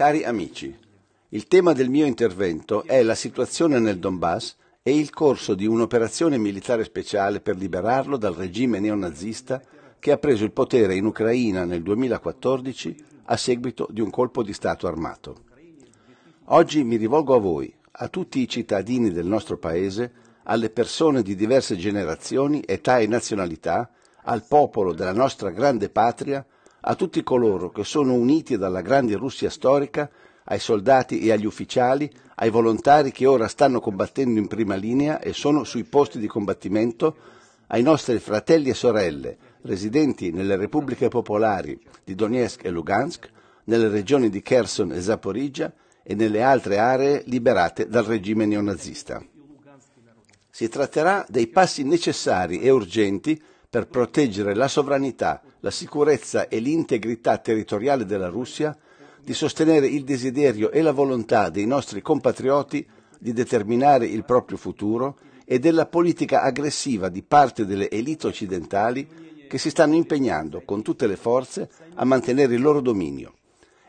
Cari amici, il tema del mio intervento è la situazione nel Donbass e il corso di un'operazione militare speciale per liberarlo dal regime neonazista che ha preso il potere in Ucraina nel 2014 a seguito di un colpo di Stato armato. Oggi mi rivolgo a voi, a tutti i cittadini del nostro Paese, alle persone di diverse generazioni, età e nazionalità, al popolo della nostra grande patria, a tutti coloro che sono uniti dalla grande Russia storica, ai soldati e agli ufficiali, ai volontari che ora stanno combattendo in prima linea e sono sui posti di combattimento, ai nostri fratelli e sorelle residenti nelle repubbliche popolari di Donetsk e Lugansk, nelle regioni di Kherson e Zaporizhia e nelle altre aree liberate dal regime neonazista. Si tratterà dei passi necessari e urgenti per proteggere la sovranità, la sicurezza e l'integrità territoriale della Russia, di sostenere il desiderio e la volontà dei nostri compatrioti di determinare il proprio futuro e della politica aggressiva di parte delle elite occidentali che si stanno impegnando con tutte le forze a mantenere il loro dominio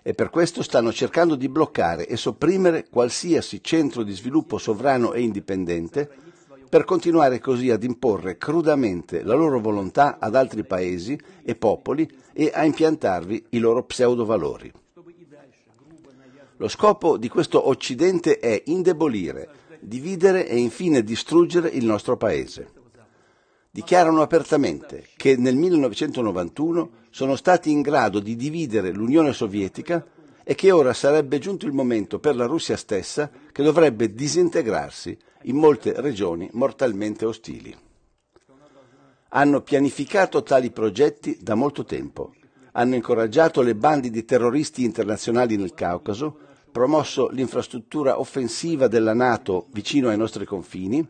e per questo stanno cercando di bloccare e sopprimere qualsiasi centro di sviluppo sovrano e indipendente per continuare così ad imporre crudamente la loro volontà ad altri paesi e popoli e a impiantarvi i loro pseudovalori. Lo scopo di questo Occidente è indebolire, dividere e infine distruggere il nostro paese. Dichiarano apertamente che nel 1991 sono stati in grado di dividere l'Unione Sovietica e che ora sarebbe giunto il momento per la Russia stessa che dovrebbe disintegrarsi in molte regioni mortalmente ostili. Hanno pianificato tali progetti da molto tempo, hanno incoraggiato le bande di terroristi internazionali nel Caucaso, promosso l'infrastruttura offensiva della Nato vicino ai nostri confini,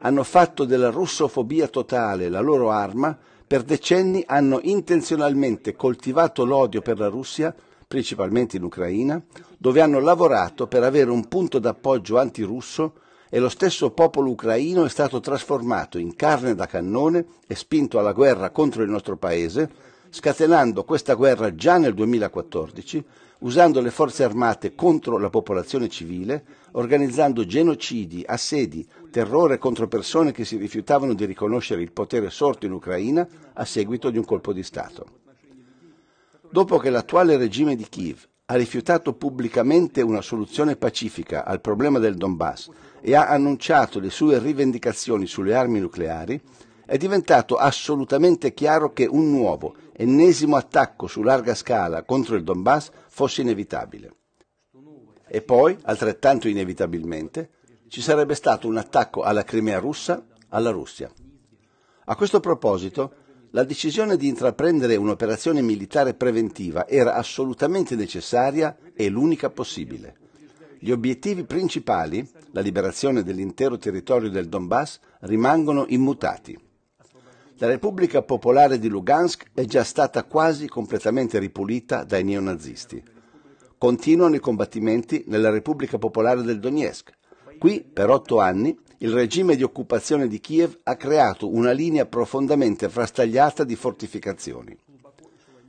hanno fatto della russofobia totale la loro arma, per decenni hanno intenzionalmente coltivato l'odio per la Russia, principalmente in Ucraina, dove hanno lavorato per avere un punto d'appoggio antirusso e lo stesso popolo ucraino è stato trasformato in carne da cannone e spinto alla guerra contro il nostro paese, scatenando questa guerra già nel 2014, usando le forze armate contro la popolazione civile, organizzando genocidi, assedi, terrore contro persone che si rifiutavano di riconoscere il potere sorto in Ucraina a seguito di un colpo di Stato. Dopo che l'attuale regime di Kiev ha rifiutato pubblicamente una soluzione pacifica al problema del Donbass e ha annunciato le sue rivendicazioni sulle armi nucleari, è diventato assolutamente chiaro che un nuovo, ennesimo attacco su larga scala contro il Donbass fosse inevitabile. E poi, altrettanto inevitabilmente, ci sarebbe stato un attacco alla Crimea russa, alla Russia. A questo proposito, la decisione di intraprendere un'operazione militare preventiva era assolutamente necessaria e l'unica possibile. Gli obiettivi principali, la liberazione dell'intero territorio del Donbass, rimangono immutati. La Repubblica Popolare di Lugansk è già stata quasi completamente ripulita dai neonazisti. Continuano i combattimenti nella Repubblica Popolare del Donetsk. Qui, per otto anni, il regime di occupazione di Kiev ha creato una linea profondamente frastagliata di fortificazioni.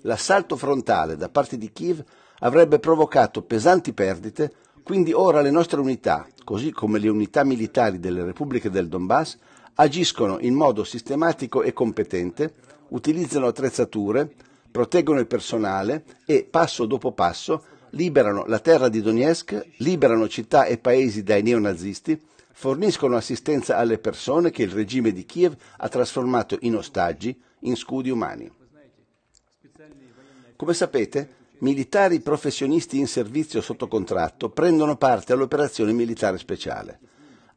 L'assalto frontale da parte di Kiev avrebbe provocato pesanti perdite, quindi ora le nostre unità, così come le unità militari delle repubbliche del Donbass, agiscono in modo sistematico e competente, utilizzano attrezzature, proteggono il personale e, passo dopo passo, liberano la terra di Donetsk, liberano città e paesi dai neonazisti, forniscono assistenza alle persone che il regime di Kiev ha trasformato in ostaggi, in scudi umani. Come sapete, militari professionisti in servizio sotto contratto prendono parte all'operazione militare speciale.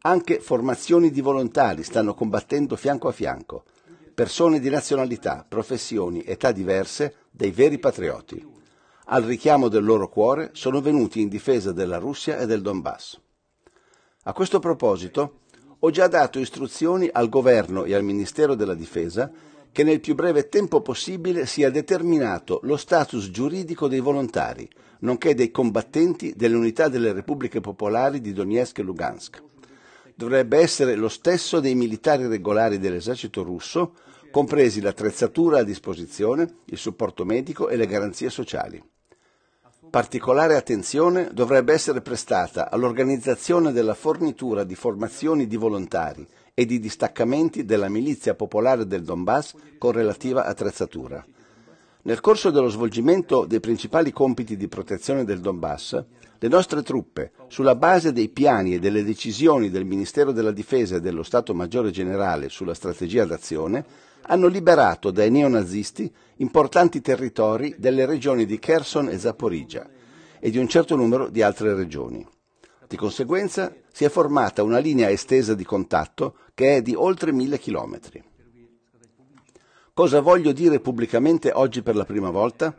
Anche formazioni di volontari stanno combattendo fianco a fianco. Persone di nazionalità, professioni, età diverse, dei veri patrioti al richiamo del loro cuore, sono venuti in difesa della Russia e del Donbass. A questo proposito, ho già dato istruzioni al governo e al Ministero della Difesa che nel più breve tempo possibile sia determinato lo status giuridico dei volontari, nonché dei combattenti delle unità delle repubbliche popolari di Donetsk e Lugansk. Dovrebbe essere lo stesso dei militari regolari dell'esercito russo, compresi l'attrezzatura a disposizione, il supporto medico e le garanzie sociali. Particolare attenzione dovrebbe essere prestata all'organizzazione della fornitura di formazioni di volontari e di distaccamenti della milizia popolare del Donbass con relativa attrezzatura. Nel corso dello svolgimento dei principali compiti di protezione del Donbass, le nostre truppe, sulla base dei piani e delle decisioni del Ministero della Difesa e dello Stato Maggiore Generale sulla strategia d'azione, hanno liberato dai neonazisti importanti territori delle regioni di Kherson e Zaporizia e di un certo numero di altre regioni. Di conseguenza si è formata una linea estesa di contatto che è di oltre mille chilometri. Cosa voglio dire pubblicamente oggi per la prima volta?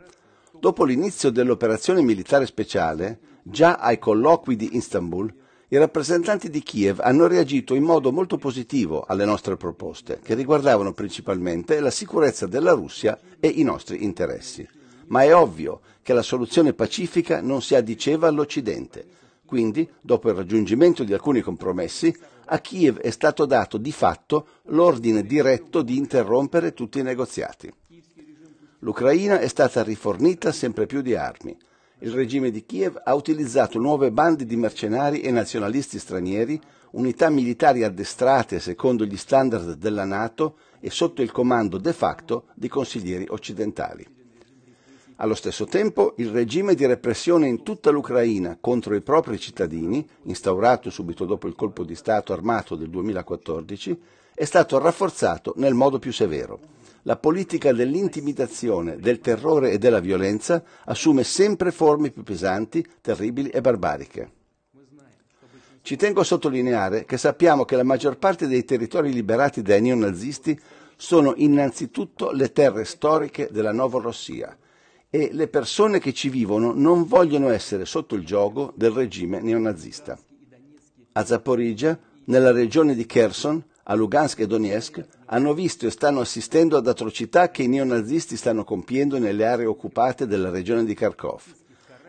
Dopo l'inizio dell'operazione militare speciale, già ai colloqui di Istanbul, i rappresentanti di Kiev hanno reagito in modo molto positivo alle nostre proposte, che riguardavano principalmente la sicurezza della Russia e i nostri interessi. Ma è ovvio che la soluzione pacifica non si addiceva all'Occidente. Quindi, dopo il raggiungimento di alcuni compromessi, a Kiev è stato dato di fatto l'ordine diretto di interrompere tutti i negoziati. L'Ucraina è stata rifornita sempre più di armi. Il regime di Kiev ha utilizzato nuove bande di mercenari e nazionalisti stranieri, unità militari addestrate secondo gli standard della Nato e sotto il comando de facto di consiglieri occidentali. Allo stesso tempo, il regime di repressione in tutta l'Ucraina contro i propri cittadini, instaurato subito dopo il colpo di Stato armato del 2014, è stato rafforzato nel modo più severo. La politica dell'intimidazione, del terrore e della violenza assume sempre forme più pesanti, terribili e barbariche. Ci tengo a sottolineare che sappiamo che la maggior parte dei territori liberati dai neonazisti sono innanzitutto le terre storiche della Novorossia, e le persone che ci vivono non vogliono essere sotto il gioco del regime neonazista. A Zaporizia, nella regione di Kherson, a Lugansk e Donetsk, hanno visto e stanno assistendo ad atrocità che i neonazisti stanno compiendo nelle aree occupate della regione di Kharkov.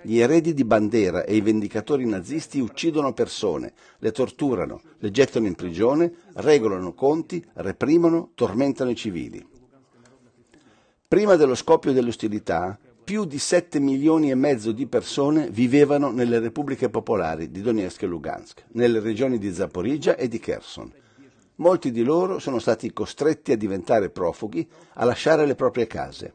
Gli eredi di bandera e i vendicatori nazisti uccidono persone, le torturano, le gettano in prigione, regolano conti, reprimono, tormentano i civili. Prima dello scoppio delle ostilità, più di 7 milioni e mezzo di persone vivevano nelle repubbliche popolari di Donetsk e Lugansk, nelle regioni di Zaporizia e di Kherson. Molti di loro sono stati costretti a diventare profughi, a lasciare le proprie case.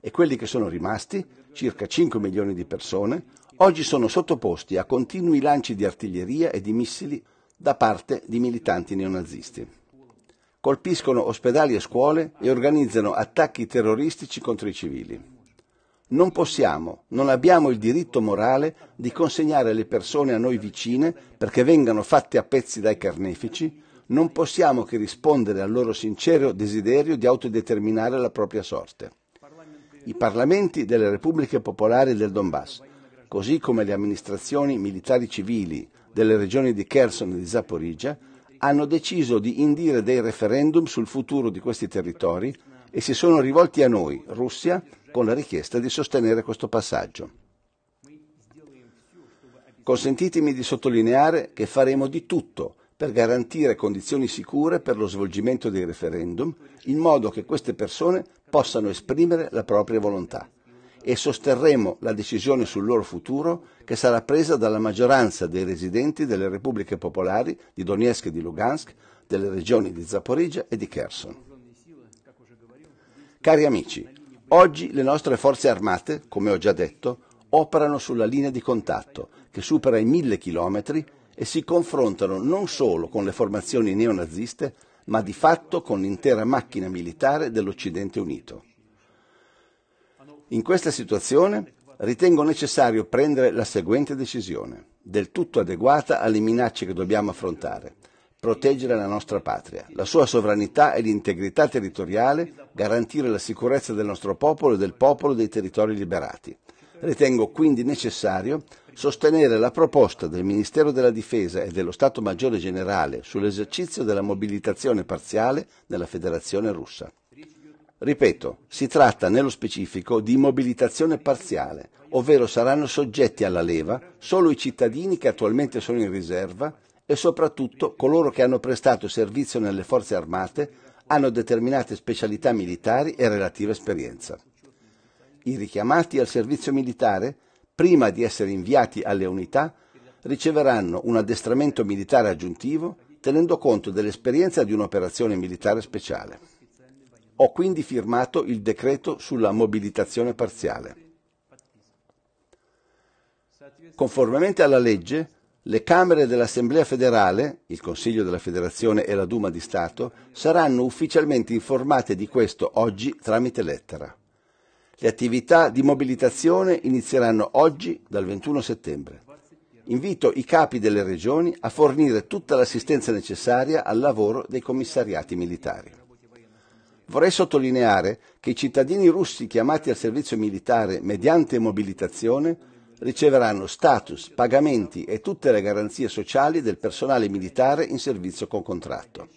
E quelli che sono rimasti, circa 5 milioni di persone, oggi sono sottoposti a continui lanci di artiglieria e di missili da parte di militanti neonazisti. Colpiscono ospedali e scuole e organizzano attacchi terroristici contro i civili. Non possiamo, non abbiamo il diritto morale di consegnare le persone a noi vicine perché vengano fatte a pezzi dai carnefici, non possiamo che rispondere al loro sincero desiderio di autodeterminare la propria sorte. I parlamenti delle repubbliche popolari del Donbass, così come le amministrazioni militari civili delle regioni di Kherson e di Zaporizhia, hanno deciso di indire dei referendum sul futuro di questi territori e si sono rivolti a noi, Russia, con la richiesta di sostenere questo passaggio. Consentitemi di sottolineare che faremo di tutto per garantire condizioni sicure per lo svolgimento dei referendum, in modo che queste persone possano esprimere la propria volontà e sosterremo la decisione sul loro futuro che sarà presa dalla maggioranza dei residenti delle repubbliche popolari di Donetsk e di Lugansk, delle regioni di Zaporizia e di Kherson. Cari amici, Oggi le nostre forze armate, come ho già detto, operano sulla linea di contatto, che supera i mille chilometri, e si confrontano non solo con le formazioni neonaziste, ma di fatto con l'intera macchina militare dell'Occidente unito. In questa situazione ritengo necessario prendere la seguente decisione, del tutto adeguata alle minacce che dobbiamo affrontare proteggere la nostra patria, la sua sovranità e l'integrità territoriale, garantire la sicurezza del nostro popolo e del popolo dei territori liberati. Ritengo quindi necessario sostenere la proposta del Ministero della Difesa e dello Stato Maggiore Generale sull'esercizio della mobilitazione parziale della Federazione russa. Ripeto, si tratta nello specifico di mobilitazione parziale, ovvero saranno soggetti alla leva solo i cittadini che attualmente sono in riserva e soprattutto coloro che hanno prestato servizio nelle forze armate hanno determinate specialità militari e relativa esperienza. I richiamati al servizio militare, prima di essere inviati alle unità, riceveranno un addestramento militare aggiuntivo tenendo conto dell'esperienza di un'operazione militare speciale. Ho quindi firmato il decreto sulla mobilitazione parziale. Conformemente alla legge, le Camere dell'Assemblea federale, il Consiglio della Federazione e la Duma di Stato, saranno ufficialmente informate di questo oggi tramite lettera. Le attività di mobilitazione inizieranno oggi dal 21 settembre. Invito i capi delle regioni a fornire tutta l'assistenza necessaria al lavoro dei commissariati militari. Vorrei sottolineare che i cittadini russi chiamati al servizio militare mediante mobilitazione riceveranno status, pagamenti e tutte le garanzie sociali del personale militare in servizio con contratto.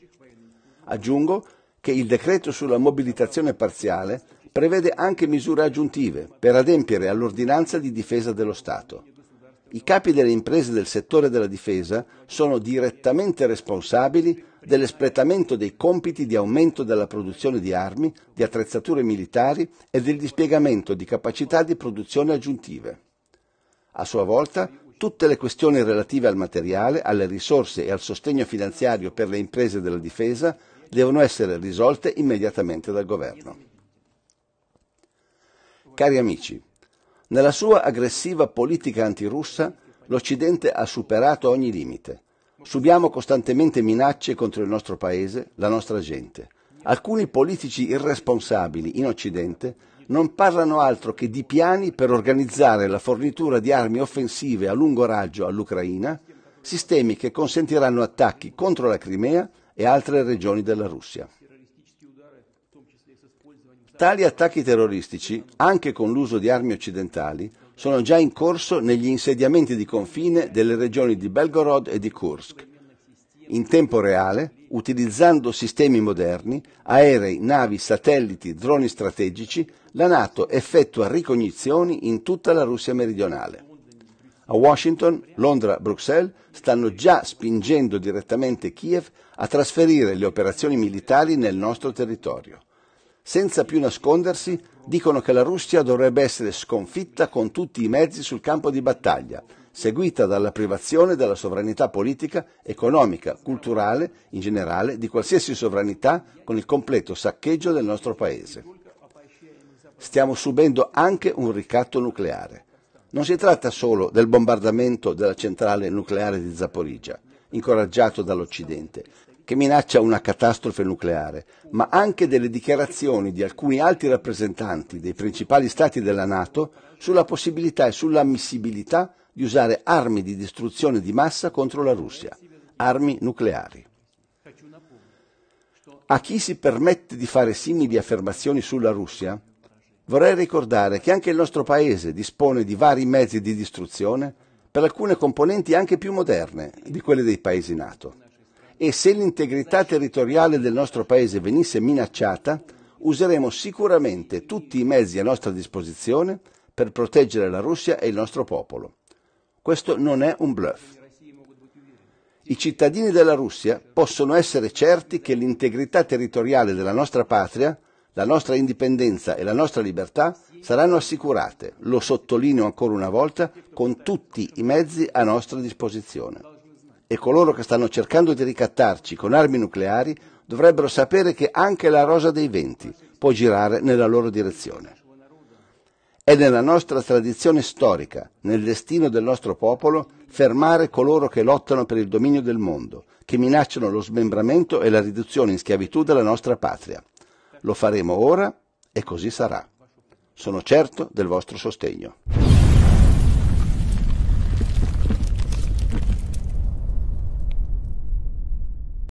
Aggiungo che il decreto sulla mobilitazione parziale prevede anche misure aggiuntive per adempiere all'ordinanza di difesa dello Stato. I capi delle imprese del settore della difesa sono direttamente responsabili dell'espletamento dei compiti di aumento della produzione di armi, di attrezzature militari e del dispiegamento di capacità di produzione aggiuntive. A sua volta, tutte le questioni relative al materiale, alle risorse e al sostegno finanziario per le imprese della difesa devono essere risolte immediatamente dal governo. Cari amici, nella sua aggressiva politica antirussa l'Occidente ha superato ogni limite. Subiamo costantemente minacce contro il nostro paese, la nostra gente. Alcuni politici irresponsabili in Occidente non parlano altro che di piani per organizzare la fornitura di armi offensive a lungo raggio all'Ucraina, sistemi che consentiranno attacchi contro la Crimea e altre regioni della Russia. Tali attacchi terroristici, anche con l'uso di armi occidentali, sono già in corso negli insediamenti di confine delle regioni di Belgorod e di Kursk in tempo reale utilizzando sistemi moderni, aerei, navi, satelliti, droni strategici, la Nato effettua ricognizioni in tutta la Russia meridionale. A Washington, Londra, Bruxelles stanno già spingendo direttamente Kiev a trasferire le operazioni militari nel nostro territorio. Senza più nascondersi, dicono che la Russia dovrebbe essere sconfitta con tutti i mezzi sul campo di battaglia, seguita dalla privazione della sovranità politica, economica, culturale, in generale, di qualsiasi sovranità con il completo saccheggio del nostro Paese. Stiamo subendo anche un ricatto nucleare. Non si tratta solo del bombardamento della centrale nucleare di Zaporizia, incoraggiato dall'Occidente, che minaccia una catastrofe nucleare, ma anche delle dichiarazioni di alcuni alti rappresentanti dei principali stati della Nato sulla possibilità e sull'ammissibilità di usare armi di distruzione di massa contro la Russia, armi nucleari. A chi si permette di fare simili affermazioni sulla Russia, vorrei ricordare che anche il nostro Paese dispone di vari mezzi di distruzione per alcune componenti anche più moderne di quelle dei Paesi NATO. E se l'integrità territoriale del nostro Paese venisse minacciata, useremo sicuramente tutti i mezzi a nostra disposizione per proteggere la Russia e il nostro popolo. Questo non è un bluff. I cittadini della Russia possono essere certi che l'integrità territoriale della nostra patria, la nostra indipendenza e la nostra libertà saranno assicurate, lo sottolineo ancora una volta, con tutti i mezzi a nostra disposizione. E coloro che stanno cercando di ricattarci con armi nucleari dovrebbero sapere che anche la rosa dei venti può girare nella loro direzione. È nella nostra tradizione storica, nel destino del nostro popolo, fermare coloro che lottano per il dominio del mondo, che minacciano lo smembramento e la riduzione in schiavitù della nostra patria. Lo faremo ora e così sarà. Sono certo del vostro sostegno.